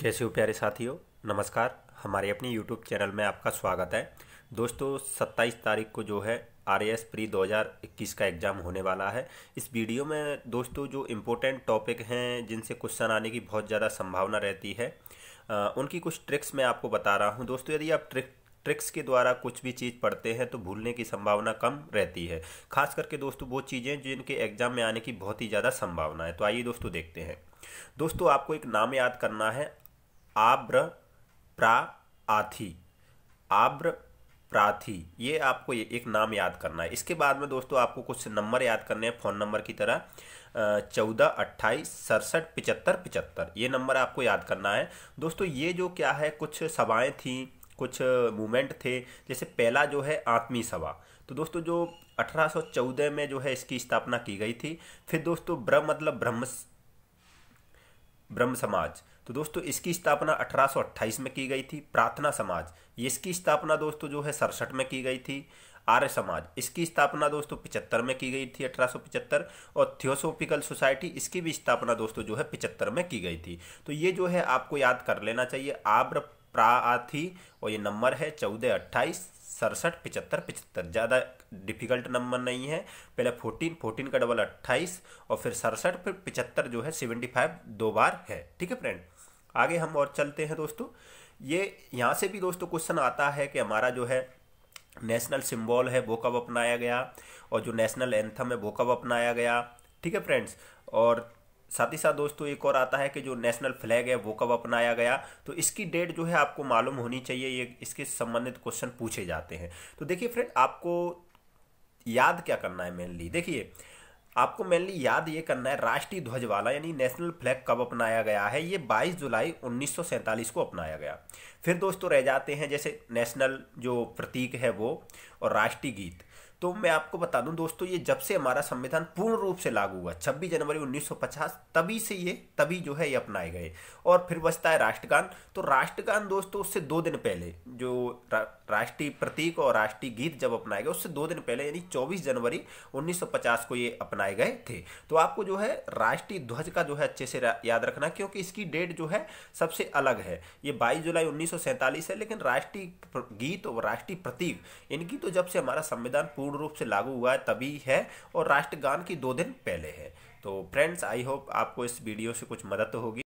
कैसे हो प्यारे साथियों नमस्कार हमारे अपने यूट्यूब चैनल में आपका स्वागत है दोस्तों 27 तारीख को जो है आर एस प्री 2021 का एग्ज़ाम होने वाला है इस वीडियो में दोस्तों जो इम्पोर्टेंट टॉपिक हैं जिनसे क्वेश्चन आने की बहुत ज़्यादा संभावना रहती है आ, उनकी कुछ ट्रिक्स मैं आपको बता रहा हूँ दोस्तों यदि आप ट्रिक ट्रिक्स के द्वारा कुछ भी चीज़ पढ़ते हैं तो भूलने की संभावना कम रहती है खास करके दोस्तों वो चीज़ें जिनके एग्ज़ाम में आने की बहुत ही ज़्यादा संभावना है तो आइए दोस्तों देखते हैं दोस्तों आपको एक नाम याद करना है आब्र प्रा आथी आब्र प्राथी ये आपको ये एक नाम याद करना है इसके बाद में दोस्तों आपको कुछ नंबर याद करने हैं फ़ोन नंबर की तरह चौदह अट्ठाईस सड़सठ पिचहत्तर पिचहत्तर ये नंबर आपको याद करना है दोस्तों ये जो क्या है कुछ सभाएं थीं कुछ मूवमेंट थे जैसे पहला जो है आत्मी सभा तो दोस्तों जो 1814 में जो है इसकी स्थापना की गई थी फिर दोस्तों ब्रह्म मतलब ब्रह्म ब्रह्म समाज तो दोस्तों इसकी स्थापना 1828 में की गई थी प्रार्थना समाज इसकी स्थापना दोस्तों जो है सड़सठ में की गई थी आर्य समाज इसकी स्थापना दोस्तों पिचहत्तर में की गई थी अठारह और थियोसोफिकल सोसाइटी इसकी भी स्थापना दोस्तों जो है पिचहत्तर में की गई थी तो ये जो है आपको याद कर लेना चाहिए आब्र प्राथी और ये नंबर है चौदह अट्ठाईस सड़सठ पिचहत्तर पिचहत्तर ज़्यादा डिफिकल्ट नंबर नहीं है पहले फोर्टीन फोर्टीन का डबल अट्ठाईस और फिर सड़सठ फिर पिचहत्तर जो है सेवेंटी फाइव दो बार है ठीक है फ्रेंड आगे हम और चलते हैं दोस्तों ये यहाँ से भी दोस्तों क्वेश्चन आता है कि हमारा जो है नेशनल सिम्बॉल है वो कब अपनाया गया और जो नेशनल एंथम है वो कब अपनाया गया ठीक है फ्रेंड्स और साथ ही साथ दोस्तों एक और आता है कि जो नेशनल फ्लैग है वो कब अपनाया गया तो इसकी डेट जो है आपको मालूम होनी चाहिए ये इसके संबंधित क्वेश्चन पूछे जाते हैं तो देखिए फ्रेंड आपको याद क्या करना है मेनली देखिए आपको मेनली याद ये करना है राष्ट्रीय ध्वज वाला यानी नेशनल फ्लैग कब अपनाया गया है ये 22 जुलाई उन्नीस को अपनाया गया फिर दोस्तों रह जाते हैं जैसे नेशनल जो प्रतीक है वो और राष्ट्रीय गीत तो मैं आपको बता दूं दोस्तों ये जब से हमारा संविधान पूर्ण रूप से लागू हुआ 26 जनवरी 1950 तभी से ये तभी जो है ये अपनाए गए और फिर बचता है राष्ट्रगान तो राष्ट्रगान दोस्तों उससे दो दिन पहले जो रा, राष्ट्रीय प्रतीक और राष्ट्रीय गीत जब अपनाए गए उससे दो दिन पहले यानी चौबीस जनवरी उन्नीस को ये अपनाए गए थे तो आपको जो है राष्ट्रीय ध्वज का जो है अच्छे से याद रखना क्योंकि इसकी डेट जो है सबसे अलग है ये बाईस जुलाई उन्नीस है लेकिन राष्ट्रीय गीत और राष्ट्रीय प्रतीक इनकी तो जब से हमारा संविधान पूर्ण पूर्ण रूप से लागू हुआ है तभी है और राष्ट्रगान की दो दिन पहले है तो फ्रेंड्स आई होप आपको इस वीडियो से कुछ मदद होगी